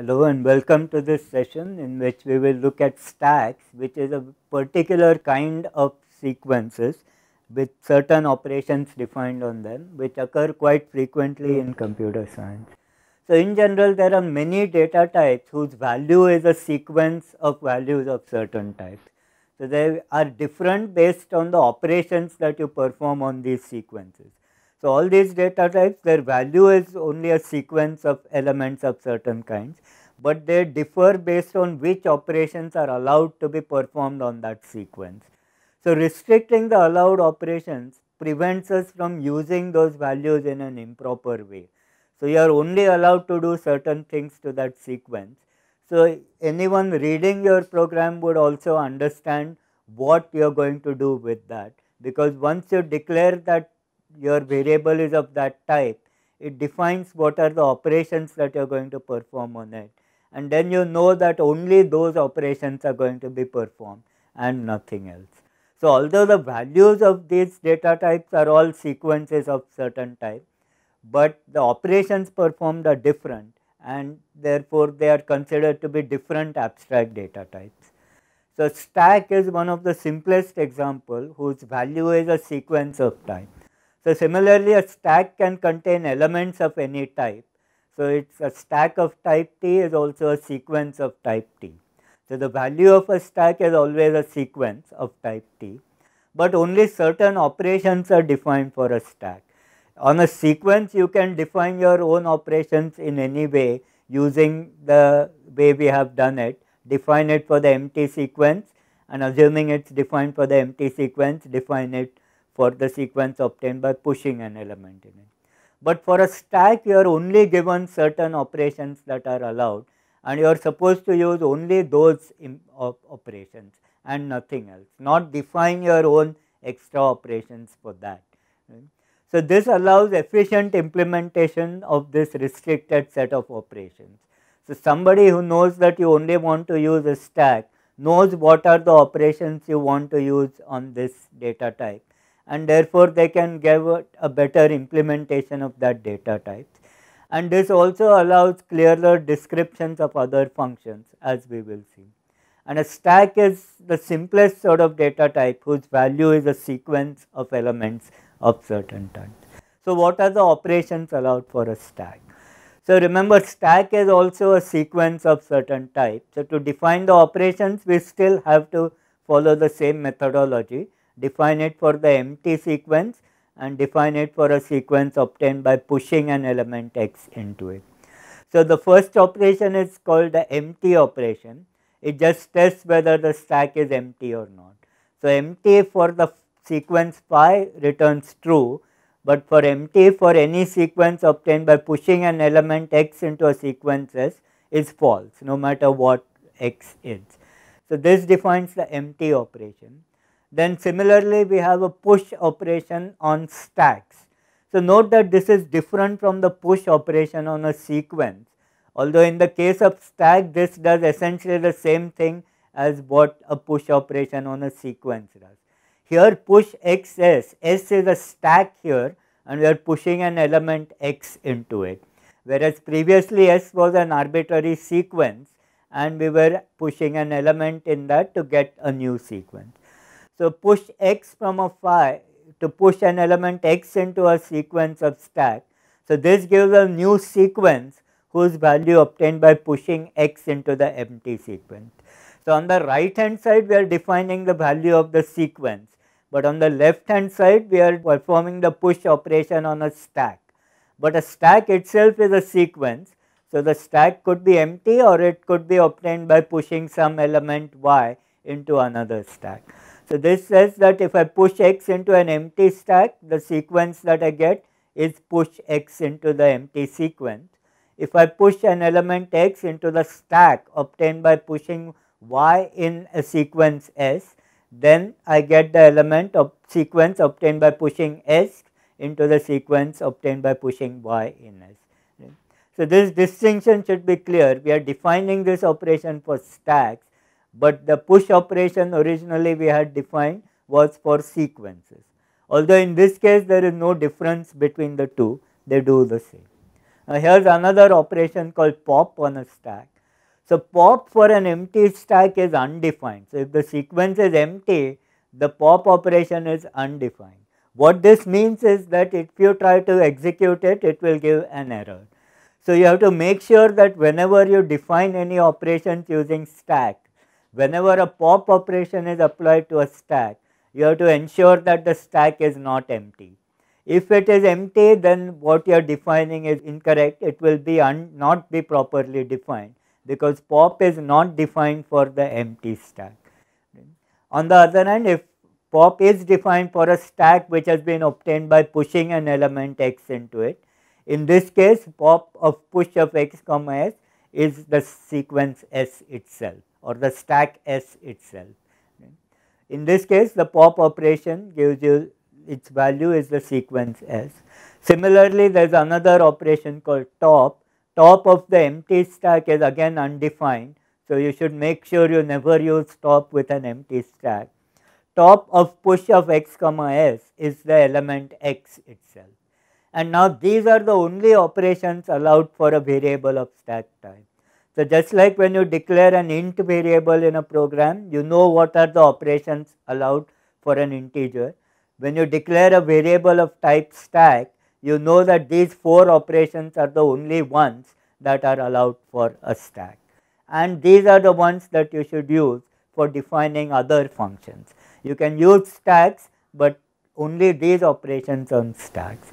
Hello and welcome to this session in which we will look at stacks which is a particular kind of sequences with certain operations defined on them which occur quite frequently in computer science. So in general there are many data types whose value is a sequence of values of certain types. So they are different based on the operations that you perform on these sequences. So all these data types, their value is only a sequence of elements of certain kinds but they differ based on which operations are allowed to be performed on that sequence. So, restricting the allowed operations prevents us from using those values in an improper way. So, you are only allowed to do certain things to that sequence. So, anyone reading your program would also understand what you are going to do with that because once you declare that your variable is of that type, it defines what are the operations that you are going to perform on it and then you know that only those operations are going to be performed and nothing else. So, although the values of these data types are all sequences of certain type, but the operations performed are different and therefore, they are considered to be different abstract data types. So, stack is one of the simplest example whose value is a sequence of type. So, similarly a stack can contain elements of any type so, it is a stack of type T is also a sequence of type T. So, the value of a stack is always a sequence of type T, but only certain operations are defined for a stack. On a sequence you can define your own operations in any way using the way we have done it, define it for the empty sequence and assuming it is defined for the empty sequence, define it for the sequence obtained by pushing an element in it. But for a stack, you are only given certain operations that are allowed and you are supposed to use only those op operations and nothing else, not define your own extra operations for that. Hmm? So, this allows efficient implementation of this restricted set of operations. So, somebody who knows that you only want to use a stack knows what are the operations you want to use on this data type and therefore they can give a better implementation of that data type, And this also allows clearer descriptions of other functions as we will see. And a stack is the simplest sort of data type whose value is a sequence of elements of certain types. So, what are the operations allowed for a stack? So, remember stack is also a sequence of certain types. So, to define the operations we still have to follow the same methodology define it for the empty sequence and define it for a sequence obtained by pushing an element x into it. So, the first operation is called the empty operation. It just tests whether the stack is empty or not. So, empty for the sequence phi returns true, but for empty for any sequence obtained by pushing an element x into a sequence S is false no matter what x is. So, this defines the empty operation. Then similarly we have a push operation on stacks. So note that this is different from the push operation on a sequence although in the case of stack this does essentially the same thing as what a push operation on a sequence does. Here push xs, s is a stack here and we are pushing an element x into it whereas previously s was an arbitrary sequence and we were pushing an element in that to get a new sequence. So, push x from a phi to push an element x into a sequence of stack. So, this gives a new sequence whose value obtained by pushing x into the empty sequence. So, on the right hand side we are defining the value of the sequence, but on the left hand side we are performing the push operation on a stack. But a stack itself is a sequence, so the stack could be empty or it could be obtained by pushing some element y into another stack. So, this says that if I push x into an empty stack, the sequence that I get is push x into the empty sequence. If I push an element x into the stack obtained by pushing y in a sequence S, then I get the element of sequence obtained by pushing S into the sequence obtained by pushing y in S. So, this distinction should be clear. We are defining this operation for stacks but the push operation originally we had defined was for sequences. Although in this case there is no difference between the two, they do the same. Now here is another operation called pop on a stack. So pop for an empty stack is undefined. So if the sequence is empty, the pop operation is undefined. What this means is that if you try to execute it, it will give an error. So you have to make sure that whenever you define any operations using stack, Whenever a pop operation is applied to a stack, you have to ensure that the stack is not empty. If it is empty, then what you are defining is incorrect. It will be not be properly defined because pop is not defined for the empty stack. On the other hand, if pop is defined for a stack which has been obtained by pushing an element x into it, in this case pop of push of x comma s is the sequence s itself or the stack S itself. In this case the pop operation gives you its value is the sequence S. Similarly there is another operation called top, top of the empty stack is again undefined. So you should make sure you never use top with an empty stack. Top of push of x comma s is the element x itself. And now these are the only operations allowed for a variable of stack type. So, just like when you declare an int variable in a program, you know what are the operations allowed for an integer. When you declare a variable of type stack, you know that these four operations are the only ones that are allowed for a stack. And these are the ones that you should use for defining other functions. You can use stacks, but only these operations on stacks.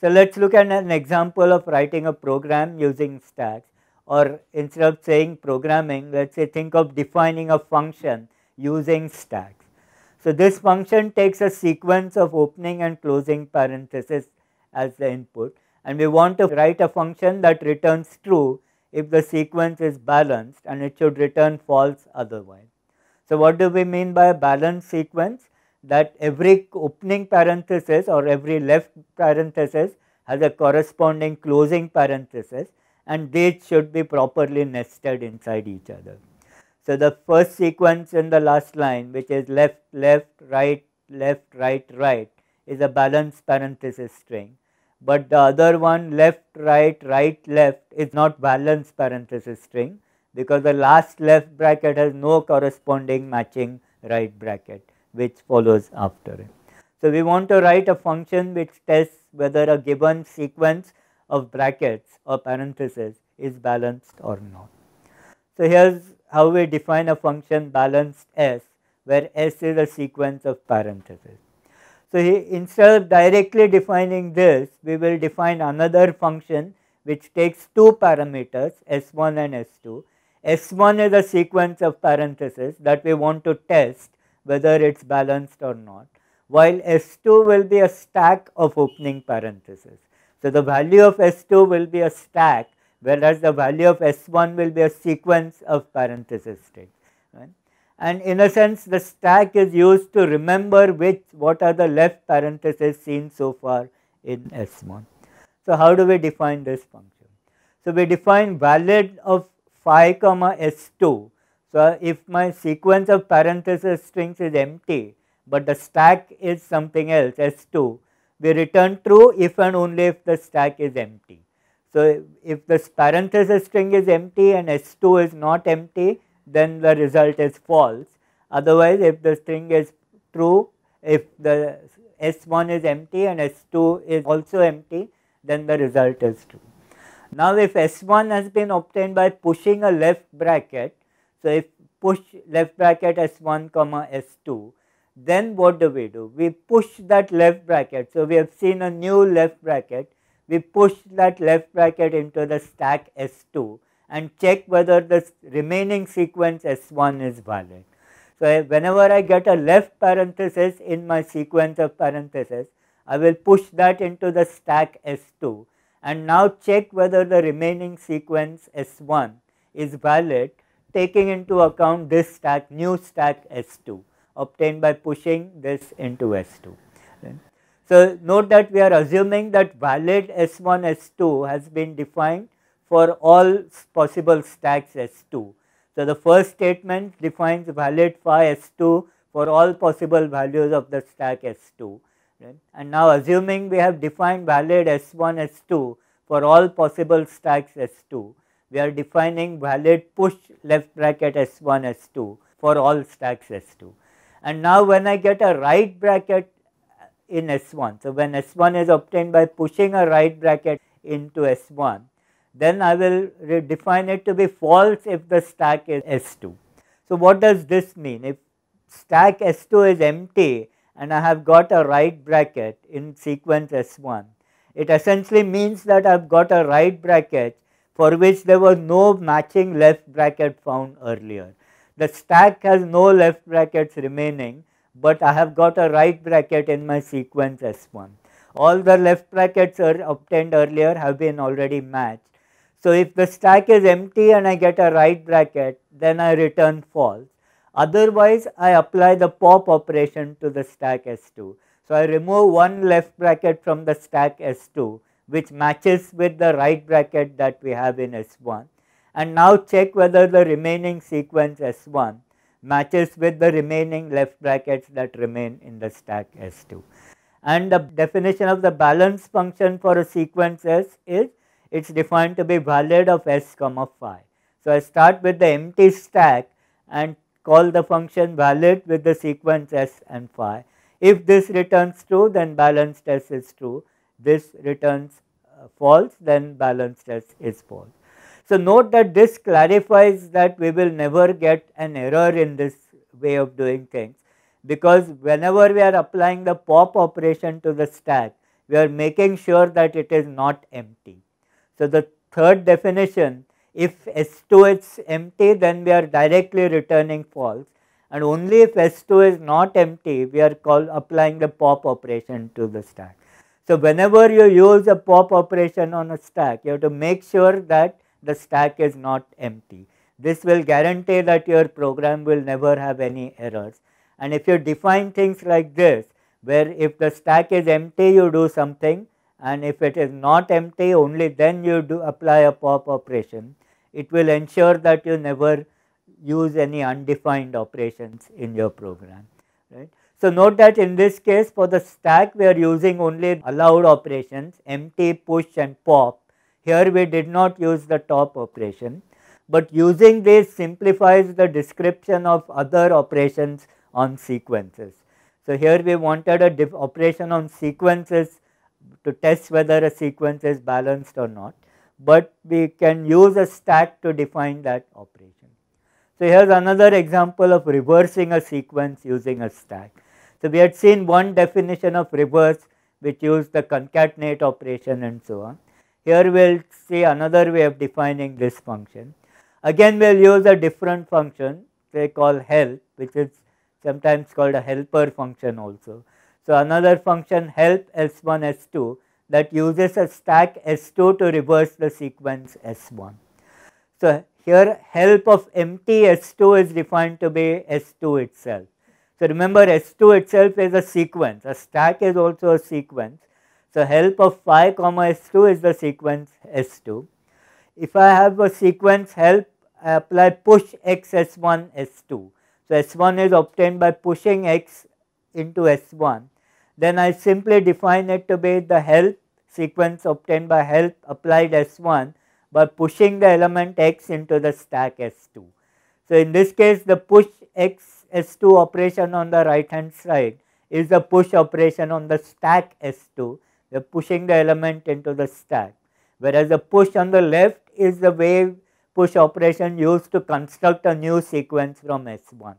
So, let us look at an example of writing a program using stacks or instead of saying programming, let us say think of defining a function using stacks. So, this function takes a sequence of opening and closing parentheses as the input and we want to write a function that returns true if the sequence is balanced and it should return false otherwise. So, what do we mean by a balanced sequence? That every opening parenthesis or every left parenthesis has a corresponding closing parenthesis and they should be properly nested inside each other. So the first sequence in the last line which is left, left, right, left, right, right is a balanced parenthesis string but the other one left, right, right, left is not balanced parenthesis string because the last left bracket has no corresponding matching right bracket which follows after it. So we want to write a function which tests whether a given sequence of brackets or parentheses is balanced or not. So, here is how we define a function balanced S where S is a sequence of parentheses. So, he, instead of directly defining this we will define another function which takes two parameters S1 and S2. S1 is a sequence of parentheses that we want to test whether it is balanced or not while S2 will be a stack of opening parentheses. So, the value of S2 will be a stack whereas the value of S1 will be a sequence of parenthesis states. And in a sense the stack is used to remember which what are the left parentheses seen so far in S1. So, how do we define this function? So, we define valid of phi comma S2. So, if my sequence of parenthesis strings is empty, but the stack is something else S2, we return true if and only if the stack is empty. So, if the parenthesis string is empty and S2 is not empty, then the result is false. Otherwise, if the string is true, if the S1 is empty and S2 is also empty, then the result is true. Now, if S1 has been obtained by pushing a left bracket, so if push left bracket S1 comma S2, then what do we do? We push that left bracket. So, we have seen a new left bracket. We push that left bracket into the stack S2 and check whether the remaining sequence S1 is valid. So, whenever I get a left parenthesis in my sequence of parentheses, I will push that into the stack S2 and now check whether the remaining sequence S1 is valid taking into account this stack new stack S2 obtained by pushing this into S2. So, note that we are assuming that valid S1, S2 has been defined for all possible stacks S2. So, the first statement defines valid phi S2 for all possible values of the stack S2. Right? And now assuming we have defined valid S1, S2 for all possible stacks S2, we are defining valid push left bracket S1, S2 for all stacks S2. And now when I get a right bracket in S1, so when S1 is obtained by pushing a right bracket into S1, then I will define it to be false if the stack is S2. So what does this mean? If stack S2 is empty and I have got a right bracket in sequence S1, it essentially means that I have got a right bracket for which there was no matching left bracket found earlier. The stack has no left brackets remaining, but I have got a right bracket in my sequence S1. All the left brackets are obtained earlier have been already matched. So if the stack is empty and I get a right bracket, then I return false. Otherwise, I apply the pop operation to the stack S2. So I remove one left bracket from the stack S2 which matches with the right bracket that we have in S1 and now check whether the remaining sequence S1 matches with the remaining left brackets that remain in the stack S2. And the definition of the balance function for a sequence S is it is defined to be valid of S comma phi. So, I start with the empty stack and call the function valid with the sequence S and phi. If this returns true then balance S is true, this returns uh, false then balance S is false. So, note that this clarifies that we will never get an error in this way of doing things because whenever we are applying the pop operation to the stack, we are making sure that it is not empty. So, the third definition if S2 is empty then we are directly returning false and only if S2 is not empty we are call applying the pop operation to the stack. So, whenever you use a pop operation on a stack you have to make sure that the stack is not empty. This will guarantee that your program will never have any errors. And if you define things like this, where if the stack is empty, you do something and if it is not empty, only then you do apply a pop operation. It will ensure that you never use any undefined operations in your program. Right? So, note that in this case for the stack we are using only allowed operations empty, push and pop here we did not use the top operation, but using this simplifies the description of other operations on sequences. So, here we wanted a operation on sequences to test whether a sequence is balanced or not, but we can use a stack to define that operation. So, here is another example of reversing a sequence using a stack. So, we had seen one definition of reverse which used the concatenate operation and so on. Here we will see another way of defining this function. Again we will use a different function they call help which is sometimes called a helper function also. So, another function help S1 S2 that uses a stack S2 to reverse the sequence S1. So, here help of empty S2 is defined to be S2 itself. So, remember S2 itself is a sequence, a stack is also a sequence. So, help of phi comma s2 is the sequence s2. If I have a sequence help, I apply push x s1 s2. So, s1 is obtained by pushing x into s1. Then I simply define it to be the help sequence obtained by help applied s1 by pushing the element x into the stack s2. So, in this case the push x s2 operation on the right hand side is the push operation on the stack s2 you are pushing the element into the stack. Whereas the push on the left is the wave push operation used to construct a new sequence from S1.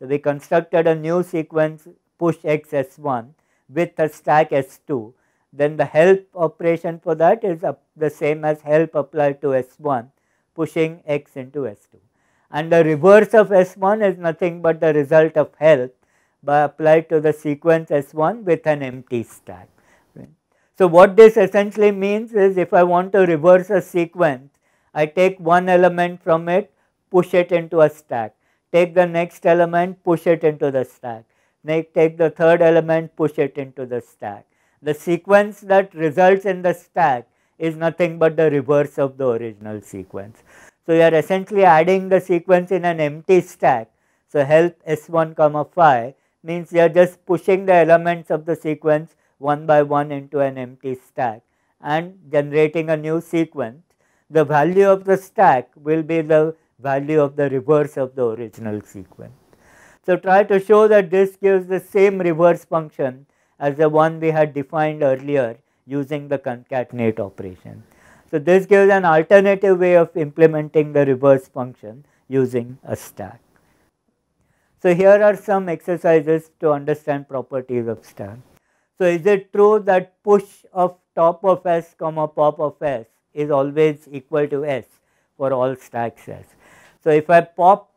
So, we constructed a new sequence push X S1 with the stack S2 then the help operation for that is the same as help applied to S1 pushing X into S2 and the reverse of S1 is nothing but the result of help by applied to the sequence S1 with an empty stack. So, what this essentially means is if I want to reverse a sequence, I take one element from it, push it into a stack, take the next element, push it into the stack, Make, take the third element, push it into the stack. The sequence that results in the stack is nothing but the reverse of the original sequence. So, you are essentially adding the sequence in an empty stack. So, help S1 comma five means you are just pushing the elements of the sequence one by one into an empty stack and generating a new sequence, the value of the stack will be the value of the reverse of the original sequence. So, try to show that this gives the same reverse function as the one we had defined earlier using the concatenate operation. So, this gives an alternative way of implementing the reverse function using a stack. So, here are some exercises to understand properties of stack. So, is it true that push of top of S comma pop of S is always equal to S for all stacks S. So, if I pop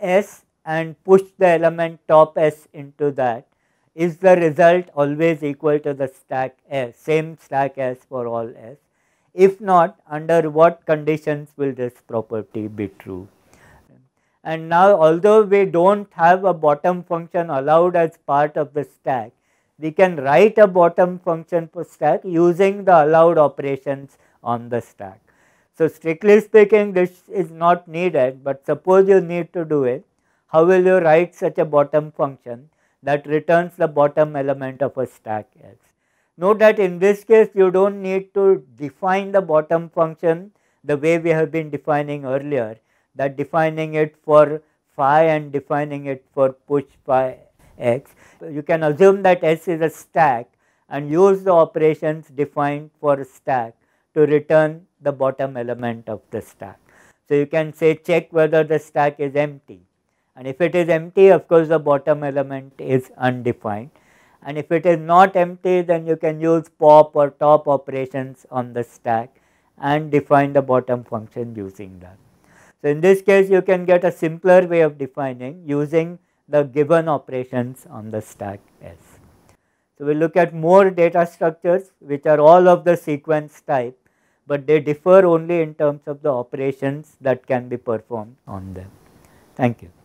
S and push the element top S into that, is the result always equal to the stack S, same stack S for all S? If not, under what conditions will this property be true? And now, although we do not have a bottom function allowed as part of the stack, we can write a bottom function for stack using the allowed operations on the stack. So, strictly speaking this is not needed, but suppose you need to do it, how will you write such a bottom function that returns the bottom element of a stack X? Note that in this case you do not need to define the bottom function the way we have been defining earlier that defining it for phi and defining it for push phi x. You can assume that S is a stack and use the operations defined for a stack to return the bottom element of the stack. So, you can say check whether the stack is empty and if it is empty of course the bottom element is undefined and if it is not empty then you can use pop or top operations on the stack and define the bottom function using that. So, in this case you can get a simpler way of defining using the given operations on the stack S. So, we look at more data structures which are all of the sequence type, but they differ only in terms of the operations that can be performed on them. Thank you.